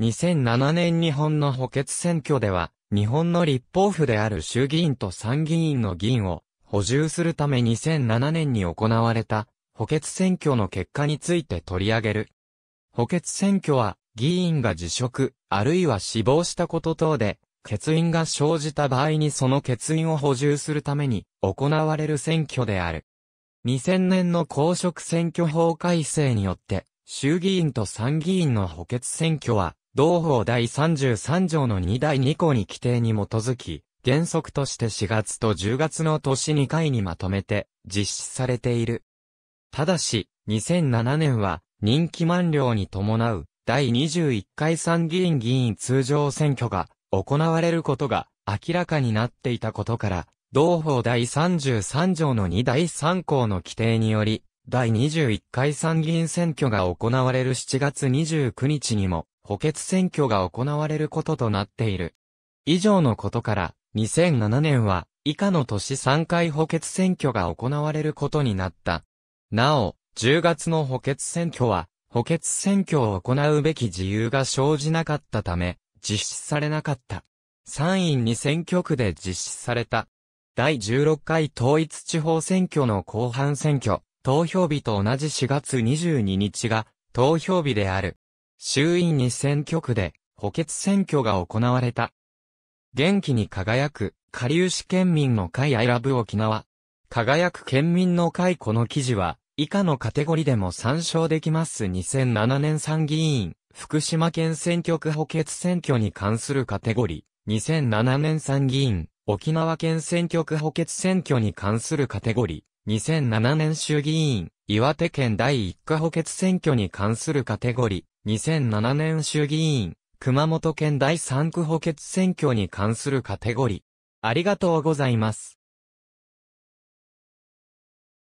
2007年日本の補欠選挙では、日本の立法府である衆議院と参議院の議員を補充するため2007年に行われた補欠選挙の結果について取り上げる。補欠選挙は議員が辞職、あるいは死亡したこと等で、欠員が生じた場合にその欠員を補充するために行われる選挙である。2000年の公職選挙法改正によって、衆議院と参議院の補欠選挙は同法第33条の2第2項に規定に基づき、原則として4月と10月の年2回にまとめて実施されている。ただし、2007年は任期満了に伴う第21回参議院議員通常選挙が行われることが明らかになっていたことから、同法第33条の2第3項の規定により、第21回参議院選挙が行われる7月29日にも、補欠選挙が行われることとなっている。以上のことから、2007年は、以下の年3回補欠選挙が行われることになった。なお、10月の補欠選挙は、補欠選挙を行うべき自由が生じなかったため、実施されなかった。参院に選挙区で実施された。第16回統一地方選挙の後半選挙、投票日と同じ4月22日が投票日である。衆院2選挙区で補欠選挙が行われた。元気に輝く、下流市県民の会アイラブ沖縄。輝く県民の会この記事は、以下のカテゴリでも参照できます2007年参議院、福島県選挙区補欠選挙に関するカテゴリ、2007年参議院、沖縄県選挙区補欠選挙に関するカテゴリ、2007年衆議院、岩手県第1課補欠選挙に関するカテゴリ、2007年衆議院、熊本県第3区補欠選挙に関するカテゴリー。ありがとうございます。